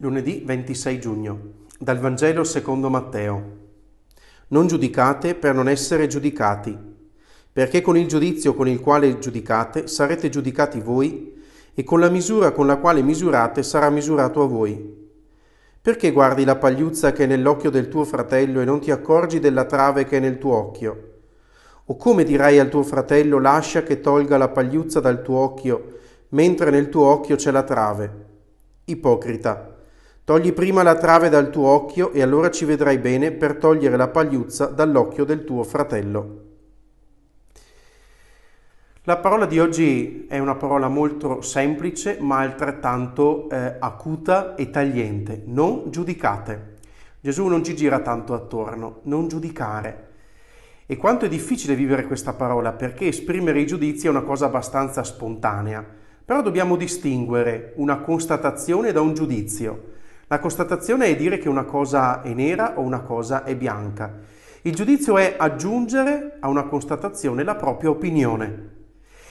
Lunedì 26 giugno, dal Vangelo secondo Matteo. Non giudicate per non essere giudicati, perché con il giudizio con il quale giudicate sarete giudicati voi, e con la misura con la quale misurate sarà misurato a voi. Perché guardi la pagliuzza che è nell'occhio del tuo fratello e non ti accorgi della trave che è nel tuo occhio? O come dirai al tuo fratello lascia che tolga la pagliuzza dal tuo occhio, mentre nel tuo occhio c'è la trave? Ipocrita Togli prima la trave dal tuo occhio e allora ci vedrai bene per togliere la pagliuzza dall'occhio del tuo fratello. La parola di oggi è una parola molto semplice ma altrettanto eh, acuta e tagliente. Non giudicate. Gesù non ci gira tanto attorno, non giudicare. E quanto è difficile vivere questa parola perché esprimere i giudizi è una cosa abbastanza spontanea. Però dobbiamo distinguere una constatazione da un giudizio. La constatazione è dire che una cosa è nera o una cosa è bianca. Il giudizio è aggiungere a una constatazione la propria opinione.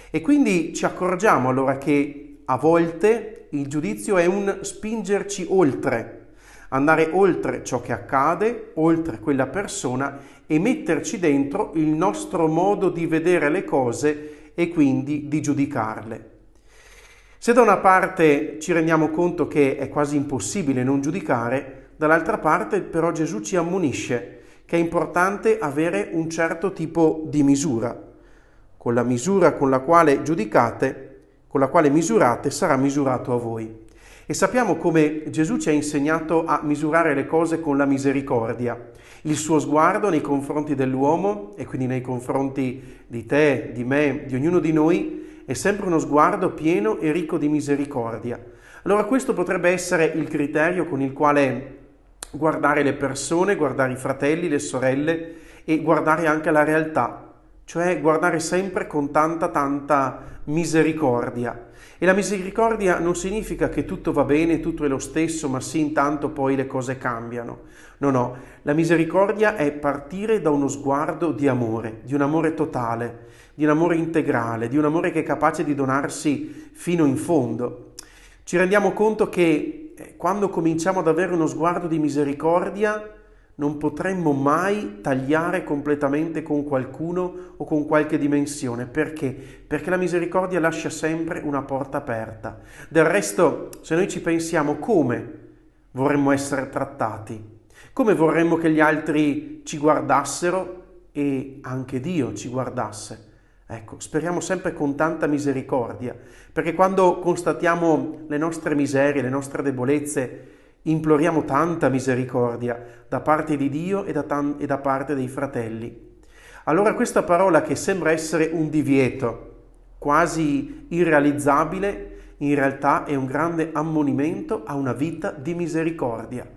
E quindi ci accorgiamo allora che a volte il giudizio è un spingerci oltre, andare oltre ciò che accade, oltre quella persona e metterci dentro il nostro modo di vedere le cose e quindi di giudicarle. Se da una parte ci rendiamo conto che è quasi impossibile non giudicare, dall'altra parte però Gesù ci ammonisce che è importante avere un certo tipo di misura. Con la misura con la quale giudicate, con la quale misurate, sarà misurato a voi. E sappiamo come Gesù ci ha insegnato a misurare le cose con la misericordia. Il suo sguardo nei confronti dell'uomo e quindi nei confronti di te, di me, di ognuno di noi, è sempre uno sguardo pieno e ricco di misericordia. Allora questo potrebbe essere il criterio con il quale guardare le persone, guardare i fratelli, le sorelle e guardare anche la realtà cioè guardare sempre con tanta tanta misericordia. E la misericordia non significa che tutto va bene, tutto è lo stesso, ma sì intanto poi le cose cambiano. No, no, la misericordia è partire da uno sguardo di amore, di un amore totale, di un amore integrale, di un amore che è capace di donarsi fino in fondo. Ci rendiamo conto che eh, quando cominciamo ad avere uno sguardo di misericordia, non potremmo mai tagliare completamente con qualcuno o con qualche dimensione. Perché? Perché la misericordia lascia sempre una porta aperta. Del resto, se noi ci pensiamo come vorremmo essere trattati, come vorremmo che gli altri ci guardassero e anche Dio ci guardasse. Ecco, speriamo sempre con tanta misericordia, perché quando constatiamo le nostre miserie, le nostre debolezze, Imploriamo tanta misericordia da parte di Dio e da, tan- e da parte dei fratelli. Allora questa parola che sembra essere un divieto, quasi irrealizzabile, in realtà è un grande ammonimento a una vita di misericordia,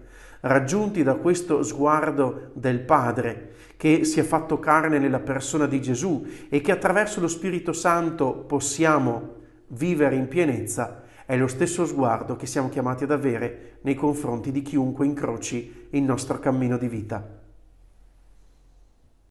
raggiunti da questo sguardo del Padre che si è fatto carne nella persona di Gesù e che attraverso lo Spirito Santo possiamo vivere in pienezza è lo stesso sguardo che siamo chiamati ad avere nei confronti di chiunque incroci il nostro cammino di vita.